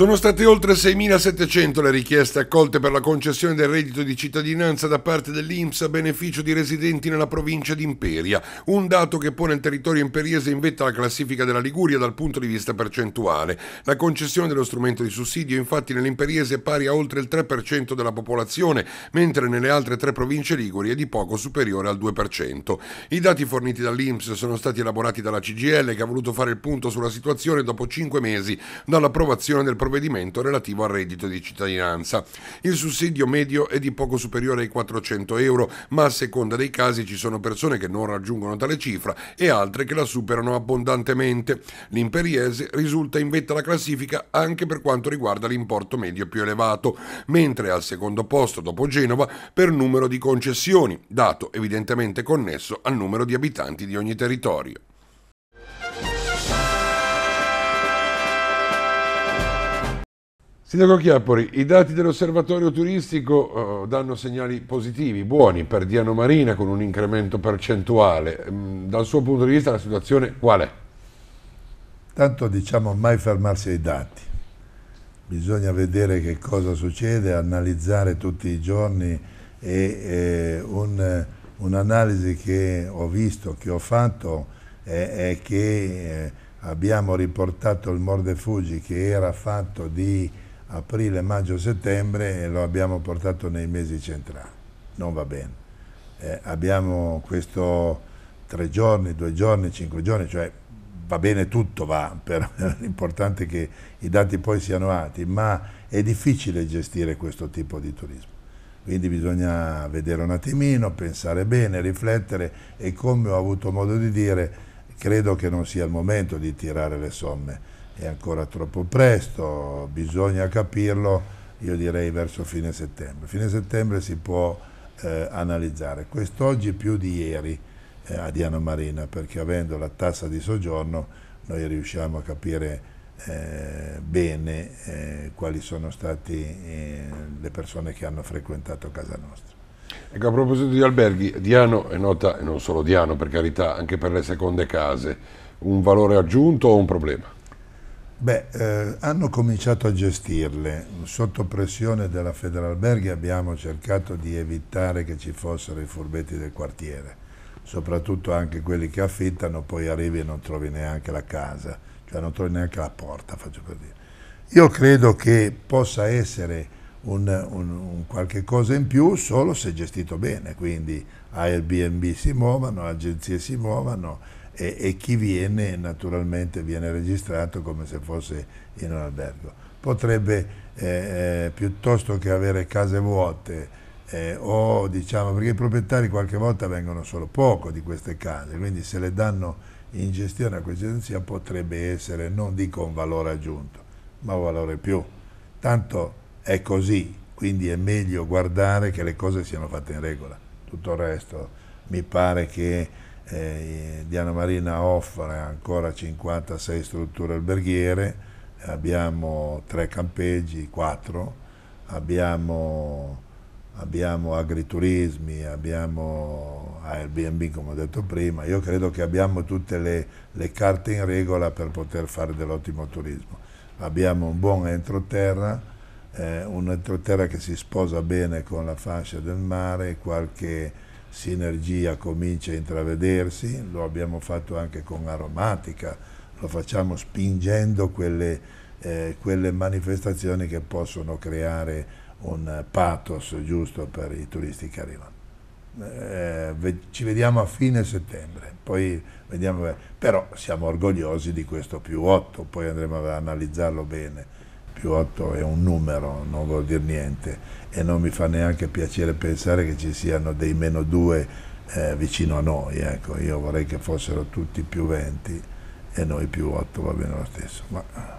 Sono state oltre 6.700 le richieste accolte per la concessione del reddito di cittadinanza da parte dell'INPS a beneficio di residenti nella provincia di Imperia, un dato che pone il territorio imperiese in vetta alla classifica della Liguria dal punto di vista percentuale. La concessione dello strumento di sussidio infatti nell'imperiese è pari a oltre il 3% della popolazione, mentre nelle altre tre province liguri è di poco superiore al 2%. I dati forniti dall'INPS sono stati elaborati dalla CGL che ha voluto fare il punto sulla situazione dopo cinque mesi dall'approvazione del provvedimento provvedimento relativo al reddito di cittadinanza. Il sussidio medio è di poco superiore ai 400 euro, ma a seconda dei casi ci sono persone che non raggiungono tale cifra e altre che la superano abbondantemente. L'imperiese risulta in vetta alla classifica anche per quanto riguarda l'importo medio più elevato, mentre al secondo posto dopo Genova per numero di concessioni, dato evidentemente connesso al numero di abitanti di ogni territorio. Sindaco Chiappori, i dati dell'osservatorio turistico eh, danno segnali positivi, buoni per Diano Marina con un incremento percentuale. Mm, dal suo punto di vista la situazione qual è? Tanto diciamo mai fermarsi ai dati. Bisogna vedere che cosa succede, analizzare tutti i giorni e eh, eh un'analisi un che ho visto, che ho fatto, è, è che eh, abbiamo riportato il Morde Fuji che era fatto di aprile, maggio, settembre e lo abbiamo portato nei mesi centrali. Non va bene. Eh, abbiamo questo tre giorni, due giorni, cinque giorni, cioè va bene tutto, va, però l'importante è che i dati poi siano alti, ma è difficile gestire questo tipo di turismo. Quindi bisogna vedere un attimino, pensare bene, riflettere e come ho avuto modo di dire, credo che non sia il momento di tirare le somme è ancora troppo presto, bisogna capirlo, io direi verso fine settembre. Fine settembre si può eh, analizzare. Quest'oggi più di ieri eh, a Diano Marina, perché avendo la tassa di soggiorno noi riusciamo a capire eh, bene eh, quali sono state eh, le persone che hanno frequentato casa nostra. Ecco, a proposito di alberghi, Diano è nota, e non solo Diano per carità, anche per le seconde case, un valore aggiunto o un problema? Beh, eh, hanno cominciato a gestirle. Sotto pressione della Federalberghi abbiamo cercato di evitare che ci fossero i furbetti del quartiere, soprattutto anche quelli che affittano, poi arrivi e non trovi neanche la casa, cioè non trovi neanche la porta, faccio per dire. Io credo che possa essere un, un, un qualche cosa in più solo se gestito bene, quindi Airbnb si muovano, agenzie si muovano, e, e chi viene naturalmente viene registrato come se fosse in un albergo. Potrebbe eh, eh, piuttosto che avere case vuote eh, o diciamo perché i proprietari qualche volta vengono solo poco di queste case, quindi se le danno in gestione a questa agenzia potrebbe essere, non dico un valore aggiunto, ma un valore più. Tanto è così, quindi è meglio guardare che le cose siano fatte in regola. Tutto il resto mi pare che eh, Diana Marina offre ancora 56 strutture alberghiere, abbiamo tre campeggi, quattro, abbiamo, abbiamo agriturismi, abbiamo Airbnb come ho detto prima, io credo che abbiamo tutte le, le carte in regola per poter fare dell'ottimo turismo. Abbiamo un buon entroterra, eh, un entroterra che si sposa bene con la fascia del mare, qualche sinergia comincia a intravedersi, lo abbiamo fatto anche con aromatica, lo facciamo spingendo quelle, eh, quelle manifestazioni che possono creare un pathos giusto per i turisti che arrivano. Eh, ci vediamo a fine settembre, poi vediamo, però siamo orgogliosi di questo più 8, poi andremo ad analizzarlo bene più 8 è un numero, non vuol dire niente e non mi fa neanche piacere pensare che ci siano dei meno 2 eh, vicino a noi, ecco, io vorrei che fossero tutti più 20 e noi più 8 va bene lo stesso. Ma...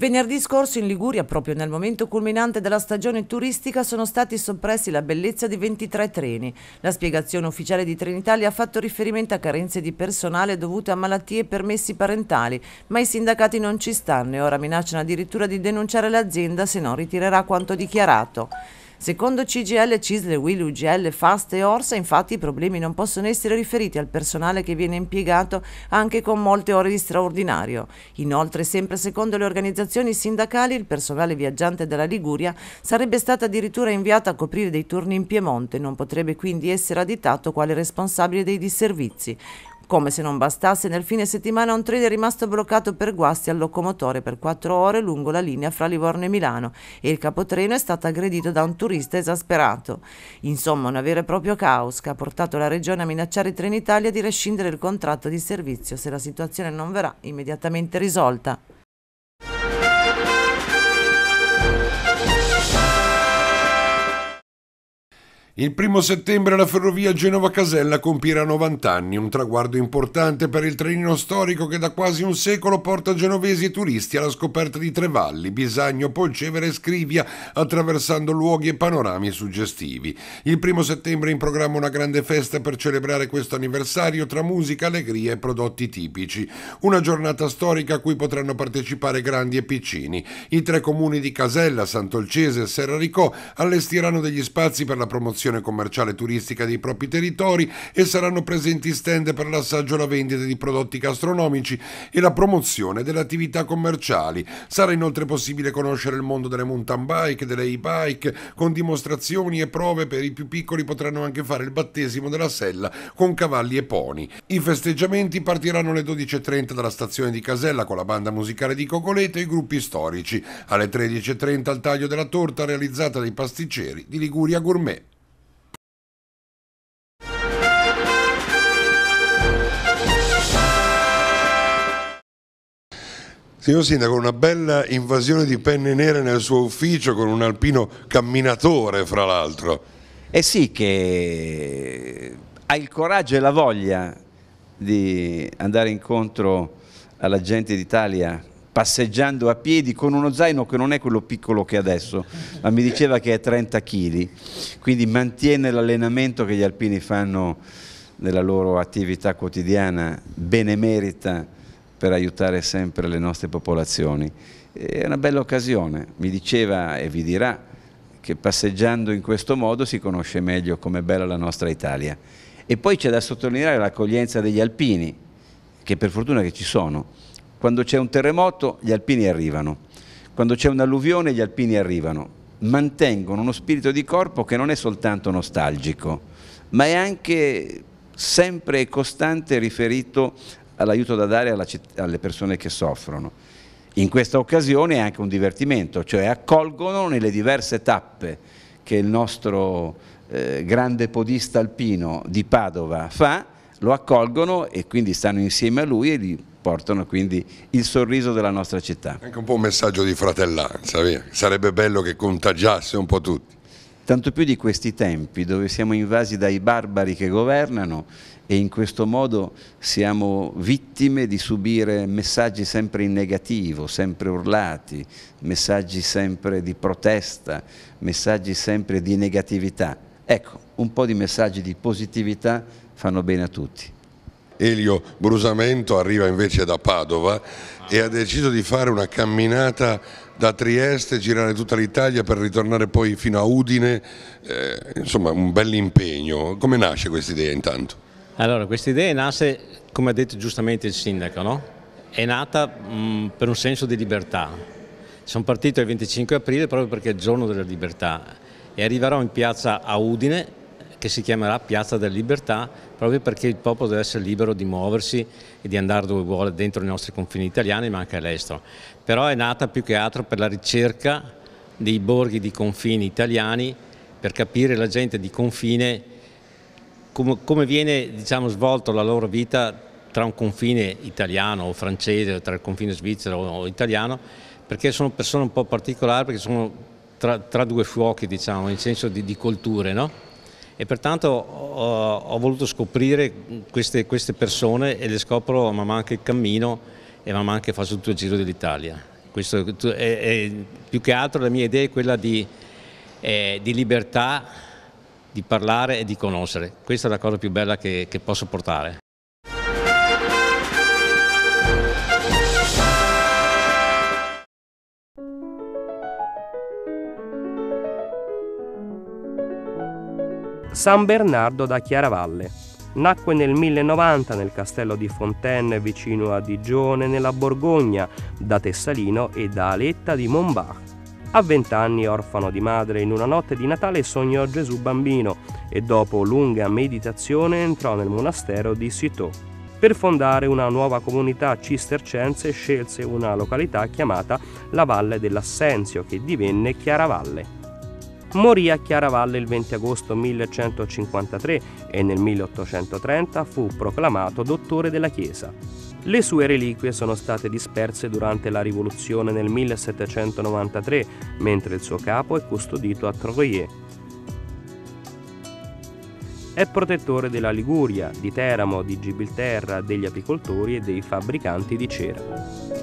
Venerdì scorso in Liguria, proprio nel momento culminante della stagione turistica, sono stati soppressi la bellezza di 23 treni. La spiegazione ufficiale di Trenitalia ha fatto riferimento a carenze di personale dovute a malattie e permessi parentali, ma i sindacati non ci stanno e ora minacciano addirittura di denunciare l'azienda se non ritirerà quanto dichiarato. Secondo CGL, Cisle, Will, UGL, FAST e Orsa, infatti, i problemi non possono essere riferiti al personale che viene impiegato anche con molte ore di straordinario. Inoltre, sempre secondo le organizzazioni sindacali, il personale viaggiante della Liguria sarebbe stato addirittura inviato a coprire dei turni in Piemonte, non potrebbe quindi essere additato quale responsabile dei disservizi. Come se non bastasse, nel fine settimana un treno è rimasto bloccato per guasti al locomotore per quattro ore lungo la linea fra Livorno e Milano e il capotreno è stato aggredito da un turista esasperato. Insomma, una vera e propria caos che ha portato la regione a minacciare Trenitalia di rescindere il contratto di servizio se la situazione non verrà immediatamente risolta. Il primo settembre la ferrovia Genova-Casella compirà 90 anni, un traguardo importante per il trenino storico che da quasi un secolo porta genovesi e turisti alla scoperta di tre valli, Bisagno, Polcevere e Scrivia, attraversando luoghi e panorami suggestivi. Il primo settembre è in programma una grande festa per celebrare questo anniversario tra musica, allegria e prodotti tipici. Una giornata storica a cui potranno partecipare grandi e piccini. I tre comuni di Casella, Sant'Olcese e Serraricò allestiranno degli spazi per la promozione programmazione commerciale e turistica dei propri territori e saranno presenti stand per l'assaggio e la vendita di prodotti gastronomici e la promozione delle attività commerciali. Sarà inoltre possibile conoscere il mondo delle mountain bike, delle e-bike, con dimostrazioni e prove per i più piccoli potranno anche fare il battesimo della sella con cavalli e poni. I festeggiamenti partiranno alle 12.30 dalla stazione di Casella con la banda musicale di Cocoleto e i gruppi storici. Alle 13.30 al taglio della torta realizzata dai pasticceri di Liguria Gourmet. Signor Sindaco, una bella invasione di penne nere nel suo ufficio con un alpino camminatore, fra l'altro. Eh sì, che ha il coraggio e la voglia di andare incontro alla gente d'Italia passeggiando a piedi con uno zaino che non è quello piccolo che adesso, ma mi diceva che è 30 kg, quindi mantiene l'allenamento che gli alpini fanno nella loro attività quotidiana benemerita per aiutare sempre le nostre popolazioni. È una bella occasione, mi diceva e vi dirà che passeggiando in questo modo si conosce meglio com'è bella la nostra Italia. E poi c'è da sottolineare l'accoglienza degli alpini, che per fortuna che ci sono. Quando c'è un terremoto gli alpini arrivano, quando c'è un'alluvione gli alpini arrivano, mantengono uno spirito di corpo che non è soltanto nostalgico, ma è anche sempre e costante riferito all'aiuto da dare alle persone che soffrono. In questa occasione è anche un divertimento, cioè accolgono nelle diverse tappe che il nostro eh, grande podista alpino di Padova fa, lo accolgono e quindi stanno insieme a lui e gli portano quindi il sorriso della nostra città. Anche un po' un messaggio di fratellanza, via. sarebbe bello che contagiasse un po' tutti tanto più di questi tempi dove siamo invasi dai barbari che governano e in questo modo siamo vittime di subire messaggi sempre in negativo, sempre urlati, messaggi sempre di protesta, messaggi sempre di negatività. Ecco, un po' di messaggi di positività fanno bene a tutti. Elio Brusamento arriva invece da Padova e ha deciso di fare una camminata da Trieste, girare tutta l'Italia per ritornare poi fino a Udine, eh, insomma un bel impegno. Come nasce questa idea intanto? Allora, questa idea nasce, come ha detto giustamente il sindaco, no? è nata mh, mm, per un senso di libertà. Sono partito il 25 aprile proprio perché è il giorno della libertà e arriverò in piazza a Udine che si chiamerà Piazza della Libertà, proprio perché il popolo deve essere libero di muoversi e di andare dove vuole dentro i nostri confini italiani, ma anche all'estero però è nata più che altro per la ricerca dei borghi di confini italiani, per capire la gente di confine come, come viene diciamo, svolto la loro vita tra un confine italiano o francese, tra il confine svizzero o italiano, perché sono persone un po' particolari, perché sono tra, tra due fuochi, diciamo, nel senso di, di colture, no? E pertanto ho, ho voluto scoprire queste, queste persone e le scopro man mano che cammino e eravamo anche fatto tutto il giro dell'Italia. Questo è, è, più che altro la mia idea è quella di, eh, di, libertà, di parlare e di conoscere. Questa è la cosa più bella che, che posso portare. San Bernardo da Chiaravalle Nacque nel 1090 nel castello di Fontaine vicino a Digione nella Borgogna da Tessalino e da Aletta di Montbard. A vent'anni, orfano di madre, in una notte di Natale sognò Gesù bambino e dopo lunga meditazione entrò nel monastero di Citeaux. Per fondare una nuova comunità cistercense scelse una località chiamata la Valle dell'Assenzio che divenne Chiaravalle. Morì a Chiaravalle il 20 agosto 1153 e nel 1830 fu proclamato dottore della Chiesa. Le sue reliquie sono state disperse durante la rivoluzione nel 1793, mentre il suo capo è custodito a Troyes. È protettore della Liguria, di Teramo, di Gibilterra, degli apicoltori e dei fabbricanti di cera.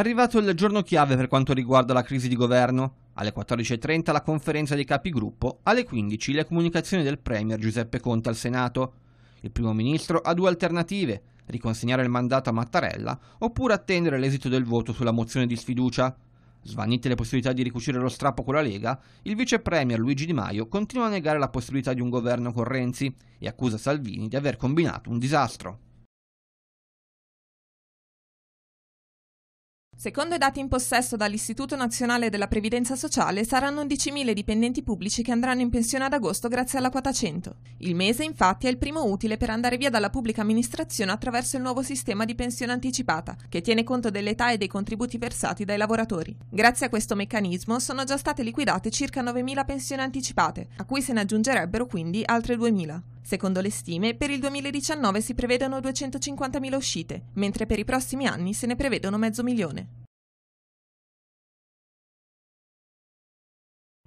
arrivato il giorno chiave per quanto riguarda la crisi di governo. Alle 14.30 la conferenza dei capigruppo, alle 15 le comunicazioni del Premier Giuseppe Conte al Senato. Il primo ministro ha due alternative, riconsegnare il mandato a Mattarella oppure attendere l'esito del voto sulla mozione di sfiducia. Svanite le possibilità di ricucire lo strappo con la Lega, il vice premier Luigi Di Maio continua a negare la possibilità di un governo con Renzi e accusa Salvini di aver combinato un disastro. Secondo i dati in possesso dall'Istituto Nazionale della Previdenza Sociale, saranno 11.000 dipendenti pubblici che andranno in pensione ad agosto grazie alla quota 100. Il mese, infatti, è il primo utile per andare via dalla pubblica amministrazione attraverso il nuovo sistema di pensione anticipata, che tiene conto dell'età e dei contributi versati dai lavoratori. Grazie a questo meccanismo sono già state liquidate circa 9.000 pensioni anticipate, a cui se ne aggiungerebbero quindi altre 2.000. Secondo le stime, per il 2019 si prevedono 250.000 uscite, mentre per i prossimi anni se ne prevedono mezzo milione.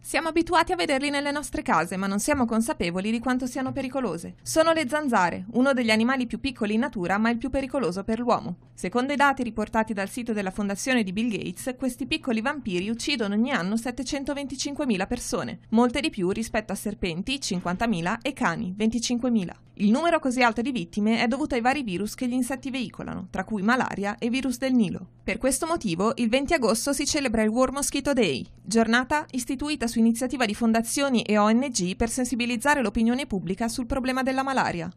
Siamo abituati a vederli nelle nostre case, ma non siamo consapevoli di quanto siano pericolose. Sono le zanzare, uno degli animali più piccoli in natura, ma il più pericoloso per l'uomo. Secondo i dati riportati dal sito della fondazione di Bill Gates, questi piccoli vampiri uccidono ogni anno 725.000 persone, molte di più rispetto a serpenti, 50.000, e cani, 25.000. Il numero così alto di vittime è dovuto ai vari virus che gli insetti veicolano, tra cui malaria e virus del Nilo. Per questo motivo, il 20 agosto si celebra il War Mosquito Day, giornata istituita su iniziativa di fondazioni e ONG per sensibilizzare l'opinione pubblica sul problema della malaria.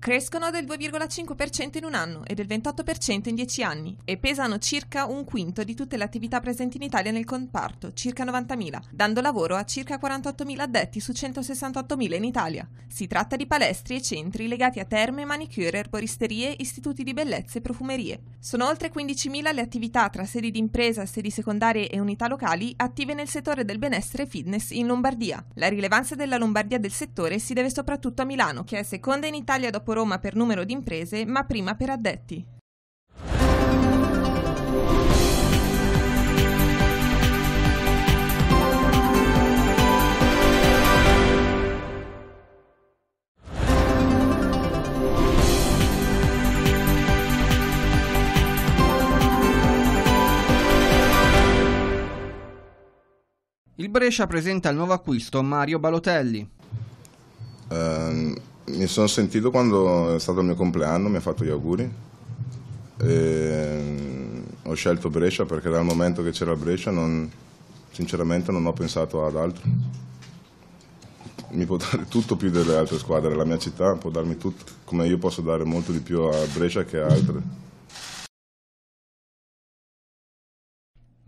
Crescono del 2,5% in un anno e del 28% in 10 anni e pesano circa un quinto di tutte le attività presenti in Italia nel comparto, circa 90.000, dando lavoro a circa 48.000 addetti su 168.000 in Italia. Si tratta di palestri e centri legati a terme, manicure, erboristerie, istituti di bellezza e profumerie. Sono oltre 15.000 le attività tra sedi di impresa, sedi secondarie e unità locali attive nel settore del benessere e fitness in Lombardia. La rilevanza della Lombardia del settore si deve soprattutto a Milano, che è seconda in Italia dopo dopo Roma per numero di imprese, ma prima per addetti. Il Brescia presenta il nuovo acquisto Mario Balotelli. Ehm, mi sono sentito quando è stato il mio compleanno, mi ha fatto gli auguri. E ehm, ho scelto Brescia perché dal momento che c'era Brescia non, sinceramente non ho pensato ad altro. Mi può dare tutto più delle altre squadre, la mia città può darmi tutto, come io posso dare molto di più a Brescia che a altre.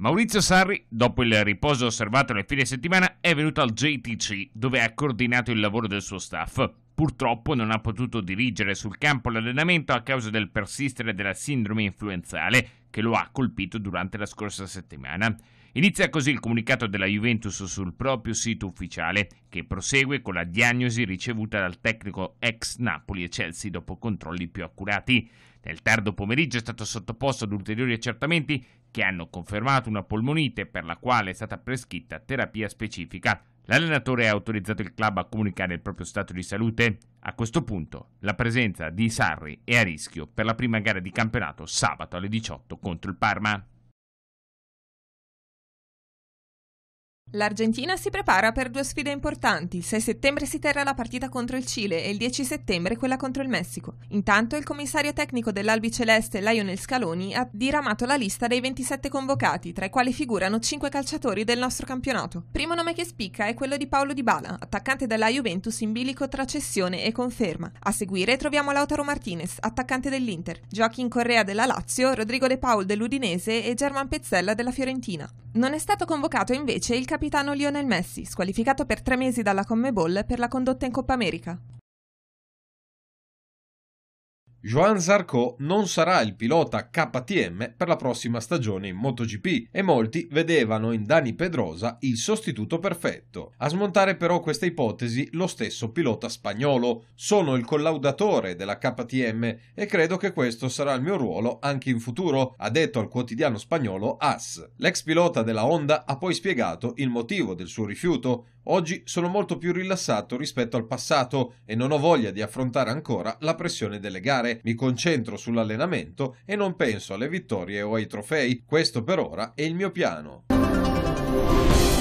Maurizio Sarri, dopo il riposo osservato nel fine settimana, è venuto al JTC, dove ha coordinato il lavoro del suo staff. Purtroppo non ha potuto dirigere sul campo l'allenamento a causa del persistere della sindrome influenzale che lo ha colpito durante la scorsa settimana. Inizia così il comunicato della Juventus sul proprio sito ufficiale, che prosegue con la diagnosi ricevuta dal tecnico ex Napoli e Chelsea dopo controlli più accurati. Nel tardo pomeriggio è stato sottoposto ad ulteriori accertamenti che hanno confermato una polmonite per la quale è stata prescritta terapia specifica. L'allenatore ha autorizzato il club a comunicare il proprio stato di salute. A questo punto la presenza di Sarri è a rischio per la prima gara di campionato sabato alle 18 contro il Parma. L'Argentina si prepara per due sfide importanti. Il 6 settembre si terrà la partita contro il Cile e il 10 settembre quella contro il Messico. Intanto il commissario tecnico dell'Albi Celeste, Lionel Scaloni, ha diramato la lista dei 27 convocati, tra i quali figurano 5 calciatori del nostro campionato. Primo nome che spicca è quello di Paolo Di Bala, attaccante della Juventus in bilico tra cessione e conferma. A seguire troviamo Lautaro Martinez, attaccante dell'Inter, Joaquin Correa della Lazio, Rodrigo De Paul dell'Udinese e German Pezzella della Fiorentina. Non è stato convocato invece il capitano Lionel Messi, squalificato per tre mesi dalla Conmebol per la condotta in Coppa America. Joan Zarco non sarà il pilota KTM per la prossima stagione in MotoGP e molti vedevano in Dani Pedrosa il sostituto perfetto. A smontare però questa ipotesi lo stesso pilota spagnolo. Sono il collaudatore della KTM e credo che questo sarà il mio ruolo anche in futuro, ha detto al quotidiano spagnolo AS. L'ex pilota della Honda ha poi spiegato il motivo del suo rifiuto, Oggi sono molto più rilassato rispetto al passato e non ho voglia di affrontare ancora la pressione delle gare. Mi concentro sull'allenamento e non penso alle vittorie o ai trofei. Questo per ora è il mio piano.